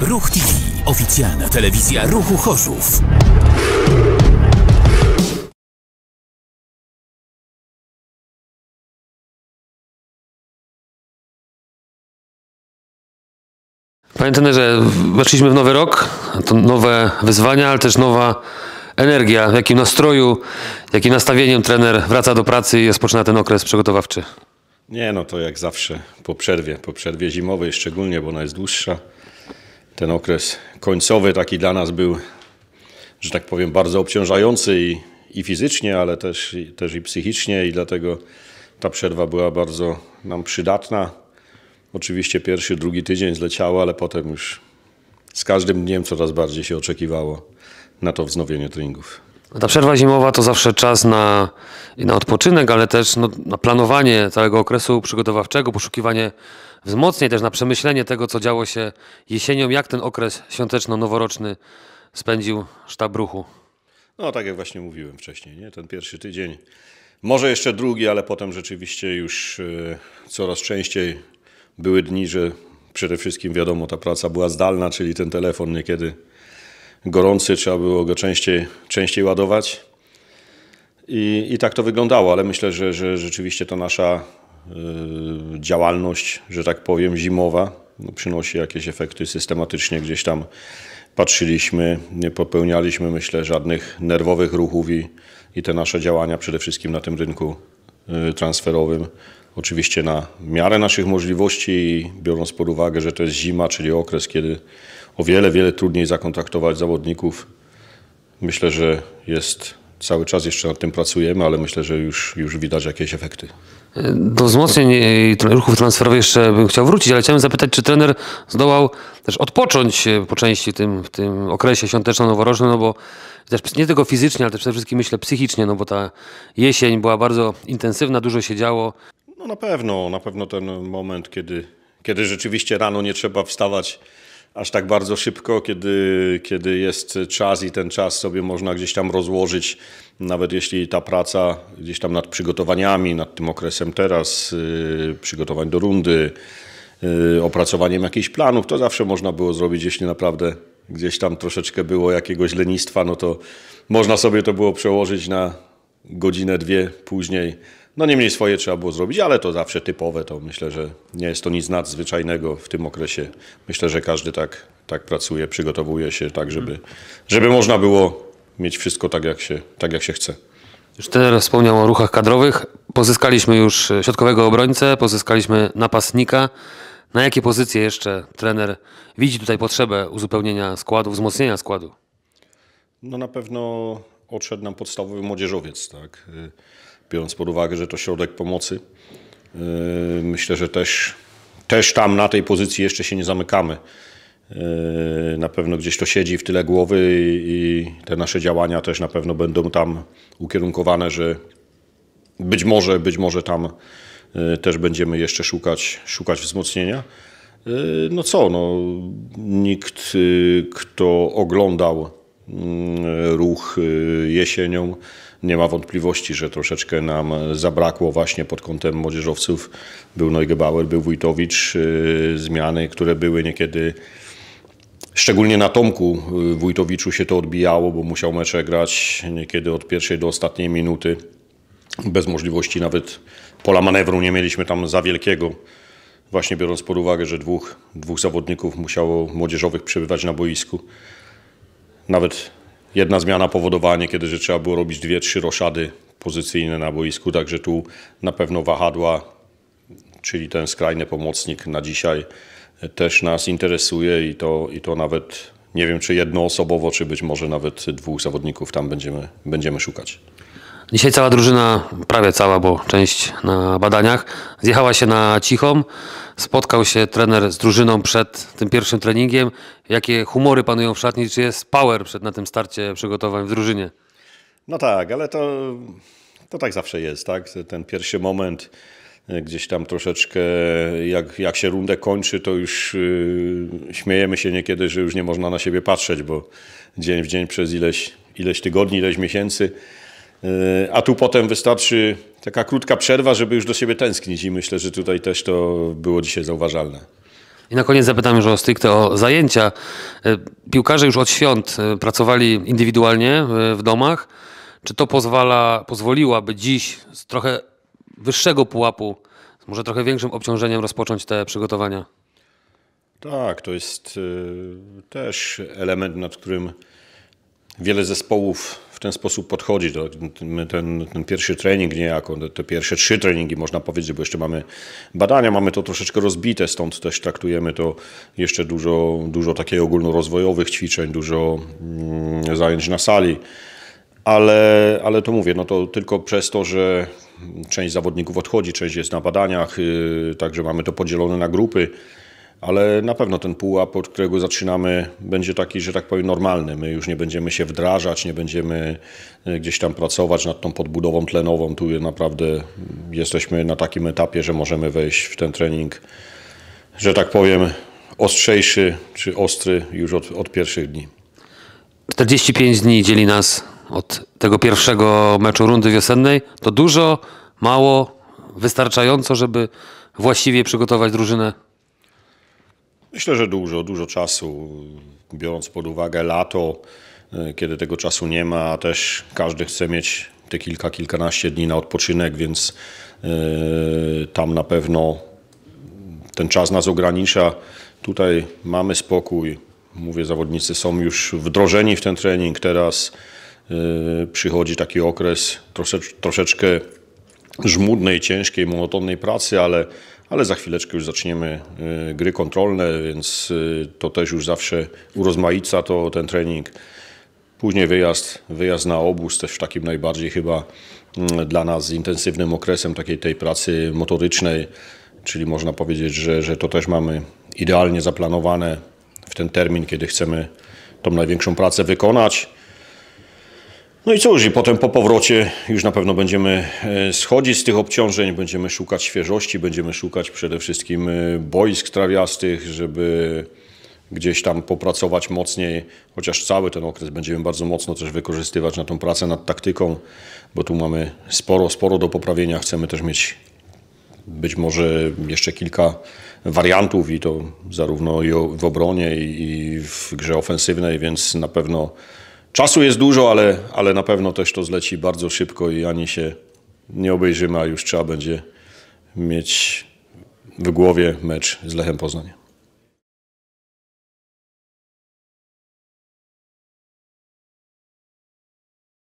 Ruch TV. Oficjalna telewizja Ruchu Chorzów. Panie trenerze, weszliśmy w nowy rok, to nowe wyzwania, ale też nowa energia. W jakim nastroju, jakim nastawieniem trener wraca do pracy i rozpoczyna ten okres przygotowawczy? Nie, no to jak zawsze po przerwie, po przerwie zimowej szczególnie, bo ona jest dłuższa ten okres końcowy taki dla nas był, że tak powiem, bardzo obciążający i, i fizycznie, ale też, i, też i psychicznie i dlatego ta przerwa była bardzo nam przydatna. Oczywiście pierwszy, drugi tydzień zleciało, ale potem już z każdym dniem coraz bardziej się oczekiwało na to wznowienie treningów. Ta przerwa zimowa to zawsze czas na, na odpoczynek, ale też no, na planowanie całego okresu przygotowawczego, poszukiwanie wzmocnień też na przemyślenie tego, co działo się jesienią, jak ten okres świąteczno-noworoczny spędził sztab ruchu. No tak jak właśnie mówiłem wcześniej, nie? ten pierwszy tydzień, może jeszcze drugi, ale potem rzeczywiście już y, coraz częściej były dni, że przede wszystkim wiadomo, ta praca była zdalna, czyli ten telefon niekiedy gorący, trzeba było go częściej, częściej ładować. I, I tak to wyglądało, ale myślę, że, że rzeczywiście to nasza Y, działalność, że tak powiem, zimowa no, przynosi jakieś efekty systematycznie gdzieś tam patrzyliśmy, nie popełnialiśmy, myślę, żadnych nerwowych ruchów i, i te nasze działania przede wszystkim na tym rynku y, transferowym. Oczywiście na miarę naszych możliwości i biorąc pod uwagę, że to jest zima, czyli okres, kiedy o wiele, wiele trudniej zakontaktować zawodników. Myślę, że jest cały czas jeszcze nad tym pracujemy, ale myślę, że już, już widać jakieś efekty. Do wzmocnień e, i ruchów transferowych jeszcze bym chciał wrócić, ale chciałem zapytać, czy trener zdołał też odpocząć e, po części tym, w tym okresie świąteczno-noworocznym, no bo też nie tylko fizycznie, ale też przede wszystkim myślę psychicznie, no bo ta jesień była bardzo intensywna, dużo się działo. No na pewno, na pewno ten moment, kiedy, kiedy rzeczywiście rano nie trzeba wstawać aż tak bardzo szybko, kiedy, kiedy jest czas i ten czas sobie można gdzieś tam rozłożyć, nawet jeśli ta praca gdzieś tam nad przygotowaniami, nad tym okresem teraz, y, przygotowań do rundy, y, opracowaniem jakichś planów, to zawsze można było zrobić, jeśli naprawdę gdzieś tam troszeczkę było jakiegoś lenistwa, no to można sobie to było przełożyć na godzinę, dwie później no niemniej swoje trzeba było zrobić, ale to zawsze typowe, to myślę, że nie jest to nic nadzwyczajnego w tym okresie. Myślę, że każdy tak, tak pracuje, przygotowuje się tak, mhm. żeby, żeby można było mieć wszystko tak jak, się, tak, jak się chce. Już teraz wspomniał o ruchach kadrowych. Pozyskaliśmy już środkowego obrońcę, pozyskaliśmy napastnika. Na jakie pozycje jeszcze trener widzi tutaj potrzebę uzupełnienia składu, wzmocnienia składu? No na pewno odszedł nam podstawowy młodzieżowiec, tak. Y, biorąc pod uwagę, że to środek pomocy. Yy, myślę, że też, też tam na tej pozycji jeszcze się nie zamykamy. Yy, na pewno gdzieś to siedzi w tyle głowy i te nasze działania też na pewno będą tam ukierunkowane, że być może, być może tam yy, też będziemy jeszcze szukać, szukać wzmocnienia. No co, no, nikt, kto oglądał ruch jesienią, nie ma wątpliwości, że troszeczkę nam zabrakło właśnie pod kątem młodzieżowców. Był Neugebauer, był Wójtowicz, y, zmiany, które były niekiedy... Szczególnie na Tomku y, Wójtowiczu się to odbijało, bo musiał mecze grać niekiedy od pierwszej do ostatniej minuty. Bez możliwości nawet pola manewru nie mieliśmy tam za wielkiego. Właśnie biorąc pod uwagę, że dwóch, dwóch zawodników musiało młodzieżowych przebywać na boisku. Nawet Jedna zmiana powodowała kiedy że trzeba było robić dwie, trzy roszady pozycyjne na boisku, także tu na pewno wahadła, czyli ten skrajny pomocnik na dzisiaj też nas interesuje i to, i to nawet nie wiem czy jednoosobowo, czy być może nawet dwóch zawodników tam będziemy, będziemy szukać. Dzisiaj cała drużyna, prawie cała, bo część na badaniach, zjechała się na cichą. Spotkał się trener z drużyną przed tym pierwszym treningiem. Jakie humory panują w szatni? Czy jest power przed na tym starcie przygotowań w drużynie? No tak, ale to, to tak zawsze jest, tak? Ten pierwszy moment e, gdzieś tam troszeczkę, jak, jak się rundę kończy, to już yy, śmiejemy się niekiedy, że już nie można na siebie patrzeć, bo dzień w dzień przez ileś, ileś tygodni, ileś miesięcy E, a tu potem wystarczy taka krótka przerwa, żeby już do siebie tęsknić i myślę, że tutaj też to było dzisiaj zauważalne. I na koniec zapytam już o stricte o zajęcia. E, piłkarze już od świąt e, pracowali indywidualnie w domach. Czy to pozwala, pozwoliłaby dziś z trochę wyższego pułapu, z może trochę większym obciążeniem rozpocząć te przygotowania? Tak, to jest też element, nad którym wiele zespołów w ten sposób podchodzi. No, ten, ten, pierwszy trening niejako, no, te pierwsze trzy treningi można powiedzieć, bo jeszcze mamy badania, mamy to troszeczkę rozbite, stąd też traktujemy to jeszcze dużo, dużo takich ogólnorozwojowych ćwiczeń, dużo mm, zajęć na sali. Ale, ale to mówię, no to tylko przez to, że część zawodników odchodzi, część jest na badaniach, y, także mamy to podzielone na grupy ale na pewno ten pułap, od którego zaczynamy, będzie taki, że tak powiem, normalny. My już nie będziemy się wdrażać, nie będziemy e, gdzieś tam pracować nad tą podbudową tlenową. Tu naprawdę jesteśmy na takim etapie, że możemy wejść w ten trening, że tak powiem, ostrzejszy czy ostry już od, od pierwszych dni. 45 dni dzieli nas od tego pierwszego meczu rundy wiosennej. To dużo, mało, wystarczająco, żeby właściwie przygotować drużynę Myślę, że dużo, dużo czasu, biorąc pod uwagę lato, y, kiedy tego czasu nie ma, a też każdy chce mieć te kilka, kilkanaście dni na odpoczynek, więc y, tam na pewno ten czas nas ogranicza. Tutaj mamy spokój. Mówię, zawodnicy są już wdrożeni w ten trening. Teraz y, przychodzi taki okres troszeczkę żmudnej, ciężkiej, monotonnej pracy, ale ale za chwileczkę już zaczniemy y, gry kontrolne, więc y, to też już zawsze urozmaica to ten trening. Później wyjazd, wyjazd na obóz, też w takim najbardziej chyba mm, dla nas intensywnym okresem takiej tej pracy motorycznej, czyli można powiedzieć, że, że to też mamy idealnie zaplanowane w ten termin, kiedy chcemy tą największą pracę wykonać. No i cóż, i potem po powrocie już na pewno będziemy e, schodzić z tych obciążeń, będziemy szukać świeżości, będziemy szukać przede wszystkim e, boisk trawiastych, żeby gdzieś tam popracować mocniej, chociaż cały ten okres będziemy bardzo mocno też wykorzystywać na tą pracę nad taktyką, bo tu mamy sporo, sporo do poprawienia. Chcemy też mieć być może jeszcze kilka wariantów i to zarówno i w obronie i w grze ofensywnej, więc na pewno Czasu jest dużo, ale, ale na pewno też to zleci bardzo szybko i ani się nie obejrzymy, a już trzeba będzie mieć w głowie mecz z Lechem Poznań.